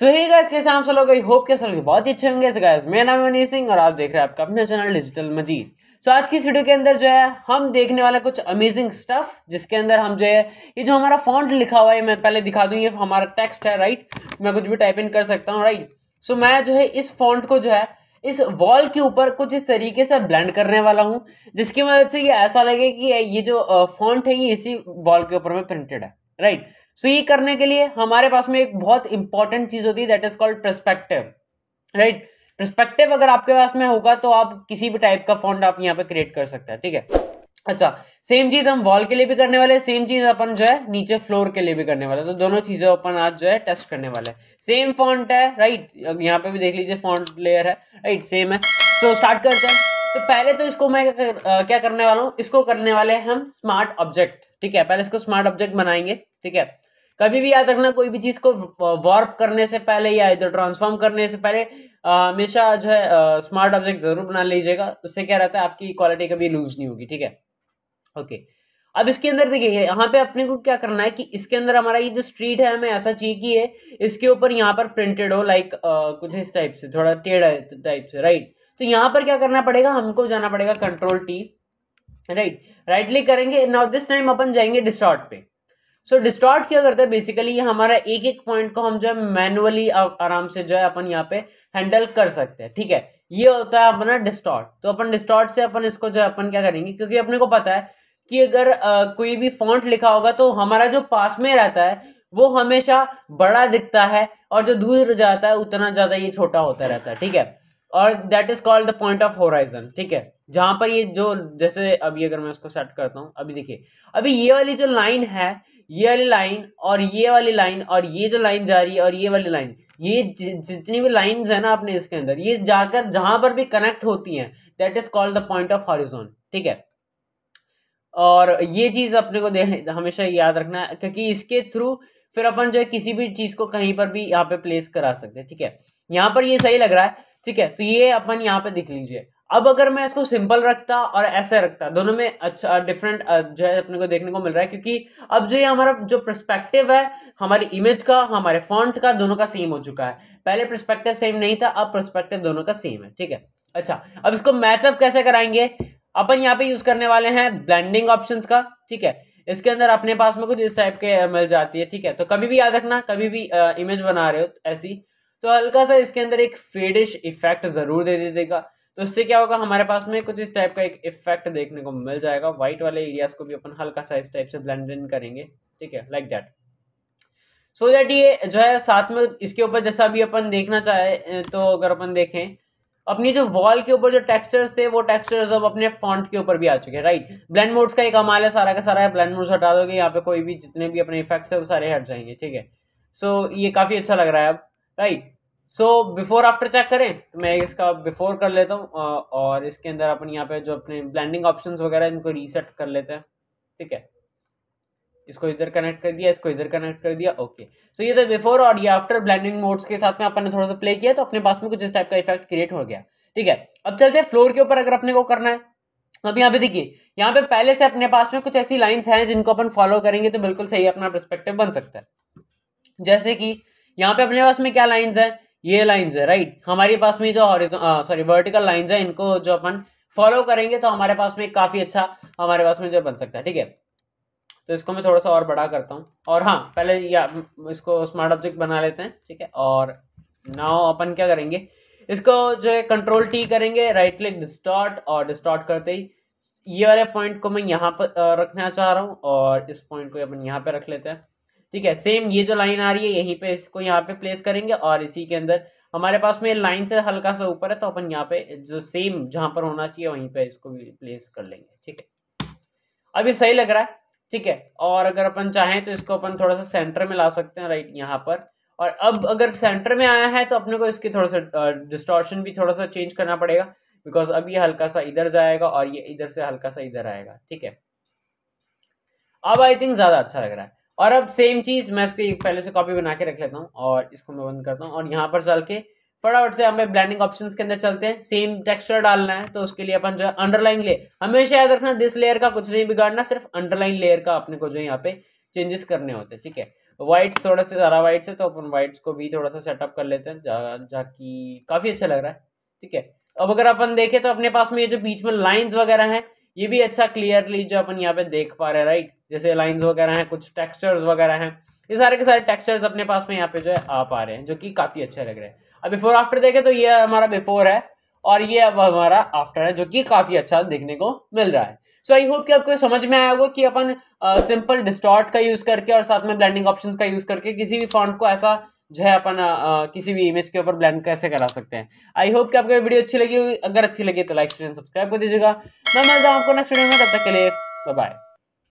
सो ही guys कैसे आप सब लोग आई होप के सब लोग बहुत ही अच्छे होंगे सो गाइस मेरा नाम मनी सिंह और आप देख रहे हैं आपका अपना channel digital Majeed so so, आज की इस वीडियो के अंदर जो है हम देखने वाला कुछ अमेजिंग स्टफ जिसके अंदर हम जो है ये जो हमारा फॉन्ट लिखा हुआ है मैं पहले दिखा दूँ ये हमारा टेक्स्ट है राइट मैं कुछ भी टाइप इन कर सकता हूँ राइट सो मैं जो है इस फॉन्ट को जो है इस वॉल के ऊपर कुछ इस तरीके से ब्लेंड करने वाला हूँ जिसकी मदद से ये ऐसा लगे कि ये जो फॉन्ट है ये इसी वॉल के ऊपर में प्रिंटेड है राइट सो so, ये करने के लिए हमारे पास में एक बहुत इंपॉर्टेंट चीज होती है that is called prospective right prospective अगर आपके पास में होगा तो आप किसी भी टाइप का फॉन्ट आप यहाँ पे क्रिएट कर सकते हैं ठीक है अच्छा सेम चीज हम वॉल के लिए भी करने वाले सेम चीज अपन जो है नीचे फ्लोर के लिए भी करने वाले तो दोनों चीजें अपन आज जो है टेस्ट करने वाले सेम फॉन्ट है राइट यहाँ पे भी देख लीजिए फॉन्ट लेयर है राइट सेम है तो स्टार्ट करते हैं तो पहले तो इसको मैं क्या करने वाला हूँ इसको करने वाले हैं हम स्मार्ट ऑब्जेक्ट ठीक है पहले इसको स्मार्ट ऑब्जेक्ट बनाएंगे ठीक है कभी भी याद रखना कोई भी चीज़ को वार्प करने से पहले या इधर ट्रांसफॉर्म करने से पहले हमेशा जो है स्मार्ट ऑब्जेक्ट ज़रूर बना लीजिएगा उससे क्या रहता है आपकी क्वालिटी कभी लूज नहीं होगी ठीक है ओके अब इसके अंदर देखिए यहाँ पे अपने को क्या करना है कि इसके अंदर हमारा ये जो स्ट्रीट है हमें ऐसा चाहिए कि है इसके ऊपर यहाँ पर प्रिंटेड हो लाइक कुछ इस टाइप से थोड़ा टेढ़ा टाइप से राइट तो यहाँ पर क्या करना पड़ेगा हमको जाना पड़ेगा control T right right click करेंगे नाउ दिस टाइम अपन जाएंगे डिस्टॉर्ट पे सो डिस्टॉर्ट क्या करता है बेसिकली ये हमारा एक एक पॉइंट को हम जो है मैनुअली आराम से जो है अपन यहाँ पे हैंडल कर सकते हैं ठीक है ये होता है अपना डिस्टॉर्ट तो अपन डिस्टॉर्ट से अपन इसको जो है अपन क्या करेंगे क्योंकि अपने को पता है कि अगर आ, कोई भी फॉन्ट लिखा होगा तो हमारा जो पास में रहता है वो हमेशा बड़ा दिखता है और जो दूर जाता है उतना ज़्यादा ये छोटा होता रहता है ठीक है और that is called the point of horizon ठीक है जहाँ पर ये जो जैसे अभी अगर मैं इसको सेट करता हूँ अभी देखिए अभी ये वाली जो लाइन है ये वाली लाइन और ये वाली लाइन और ये जो लाइन जा रही है और ये वाली लाइन ये जितनी भी लाइंस है ना अपने इसके अंदर ये जाकर जहां पर भी कनेक्ट होती हैं that is called the point of horizon ठीक है और ये चीज़ अपने को हमेशा याद रखना है क्योंकि इसके थ्रू फिर अपन जो है किसी भी चीज़ को कहीं पर भी यहाँ पे प्लेस करा सकते हैं ठीक है यहाँ पर ये सही लग रहा है ठीक है तो ये अपन यहाँ पे दिख लीजिए अब अगर मैं इसको सिंपल रखता और ऐसे रखता दोनों में अच्छा डिफरेंट जो है अपने को देखने को मिल रहा है क्योंकि अब जो ये हमारा जो प्रस्पेक्टिव है हमारी इमेज का हमारे फॉन्ट का दोनों का सेम हो चुका है पहले प्रस्पेक्टिव सेम नहीं था अब प्रस्पेक्टिव दोनों का सेम है ठीक है अच्छा अब इसको मैचअप कैसे कराएंगे अपन यहाँ पे यूज करने वाले हैं ब्लैंडिंग ऑप्शन का ठीक है इसके अंदर अपने पास में कुछ इस टाइप के मिल जाती है ठीक है तो कभी भी याद रखना कभी भी इमेज बना रहे हो ऐसी तो हल्का सा इसके अंदर एक फेडिश इफेक्ट जरूर दे दीजिएगा तो इससे क्या होगा हमारे पास में कुछ इस टाइप का एक इफेक्ट देखने को मिल जाएगा व्हाइट वाले एरियाज को भी अपन हल्का सा इस टाइप से ब्लेंड इन करेंगे ठीक है लाइक दैट सो दैट ये जो है साथ में इसके ऊपर जैसा भी अपन देखना चाहे तो अगर अपन देखें अपनी जो वॉल के ऊपर जो टेक्सचर्स थे वो टेक्सचर्स अब अपने फॉन्ट के ऊपर भी आ चुके हैं राइट ब्लैंड मोड्स का एक अमाल है सारा का सारा है ब्लैंड मोड्स हटा दोगे यहाँ पे कोई भी जितने भी अपने इफेक्ट्स है वो सारे हट जाएंगे ठीक है सो so, ये काफ़ी अच्छा लग रहा है अब right so before after check करें तो मैं इसका बिफोर कर लेता हूँ और इसके अंदर अपन यहाँ पे जो अपने ब्लेंडिंग ऑप्शन वगैरह इनको रीसेट कर लेते हैं ठीक है इसको इधर कनेक्ट कर दिया इसको इधर कनेक्ट कर दिया ओके सो ये तो बिफोर और ये आफ्टर ब्लैंडिंग मोड्स के साथ में अपन ने थोड़ा सा प्ले किया तो अपने पास में कुछ इस टाइप का इफेक्ट क्रिएट हो गया ठीक है अब चलते हैं फ्लोर के ऊपर अगर अपने को करना है अब यहाँ पे देखिए यहाँ पे पहले से अपने पास में कुछ ऐसी लाइंस हैं जिनको अपन फॉलो करेंगे तो बिल्कुल सही अपना परस्पेक्टिव बन सकता है जैसे कि यहाँ पे अपने पास में क्या लाइंस हैं ये लाइन्स है राइट हमारे पास में जो सॉरी वर्टिकल लाइन्स है इनको जो अपन फॉलो करेंगे तो हमारे पास में काफ़ी अच्छा हमारे पास में जो बन सकता है ठीक है तो इसको मैं थोड़ा सा और बड़ा करता हूँ और हाँ पहले या इसको स्मार्ट ऑब्जेक्ट बना लेते हैं ठीक है और नाउ अपन क्या करेंगे इसको जो है कंट्रोल टी करेंगे राइट क्लिक डिस्टॉर्ट और डिस्टॉर्ट करते ही ये वाले पॉइंट को मैं यहाँ पर रखना चाह रहा हूँ और इस पॉइंट को अपन यहाँ पे रख लेते हैं ठीक है सेम ये जो लाइन आ रही है यहीं पे इसको यहाँ पे प्लेस करेंगे और इसी के अंदर हमारे पास में लाइन से हल्का सा ऊपर है तो अपन यहाँ पे जो सेम जहाँ पर होना चाहिए वहीं पर इसको भी प्लेस कर लेंगे ठीक है अब ये सही लग रहा है ठीक है और अगर अपन चाहें तो इसको अपन थोड़ा सा सेंटर में ला सकते हैं राइट यहाँ पर और अब अगर सेंटर में आया है तो अपने को इसके थोड़ा सा डिस्टॉर्शन भी थोड़ा सा चेंज करना पड़ेगा बिकॉज अब ये हल्का सा इधर जाएगा और ये इधर से हल्का सा इधर आएगा ठीक है अब आई थिंक ज़्यादा अच्छा लग रहा है और अब सेम चीज़ मैं इसको पहले से कॉपी बना के रख लेता हूँ और इसको मैं बंद करता हूँ और यहाँ पर चल के फटाफट से हमें ब्लैंडिंग ऑप्शन के अंदर चलते हैं सेम टेक्सचर डालना है तो उसके लिए अपन जो है अंडरलाइन ले हमेशा याद रखना दिस लेयर का कुछ नहीं बिगाड़ना सिर्फ अंडरलाइन लेयर का अपने को जो है यहाँ पे चेंजेस करने होते हैं ठीक है वाइट्स थोड़ा सा ज़्यादा वाइट्स है तो अपन वाइट्स को भी थोड़ा सा सेटअप कर लेते हैं जहाँ कि काफ़ी अच्छा लग रहा है ठीक है अब अगर अपन देखें तो अपने पास में ये जो बीच में लाइन्स वगैरह हैं ये भी अच्छा क्लियरली जो अपन यहाँ पे देख पा रहे हैं राइट जैसे लाइंस वगैरह हैं कुछ टेक्सचर्स वगैरह हैं ये सारे के सारे टेक्सचर्स अपने पास में यहाँ पे जो है आ पा रहे हैं जो कि काफ़ी अच्छे लग रहे हैं अब बिफोर आफ्टर देखें तो ये हमारा बिफोर है और ये अब हमारा आफ्टर है जो कि काफ़ी अच्छा देखने को मिल रहा है सो आई होप कि आपको समझ में आया होगा कि अपन सिंपल डिस्टॉर्ट का यूज़ करके और साथ में ब्लैंडिंग ऑप्शन का यूज़ करके किसी भी फॉन्ट को ऐसा जो है अपन किसी भी इमेज के ऊपर ब्लैंड कैसे करा सकते हैं आई होप कि आपको वीडियो अच्छी लगी होगी अगर अच्छी लगी तो लाइक शेयर सब्सक्राइब कर दीजिएगा मैं मिलता हूँ आपको नेक्स्ट वीडियो में तब तक के लिए बाय